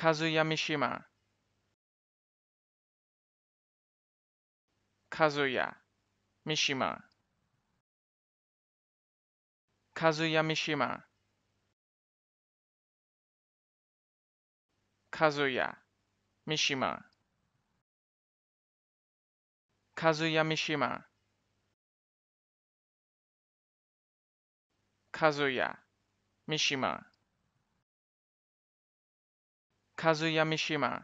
Kazuya Mishima. Kazuya Mishima. Kazuya Mishima. Kazuya Mishima. Kazuya Mishima. Kazuya Mishima. かずやみしま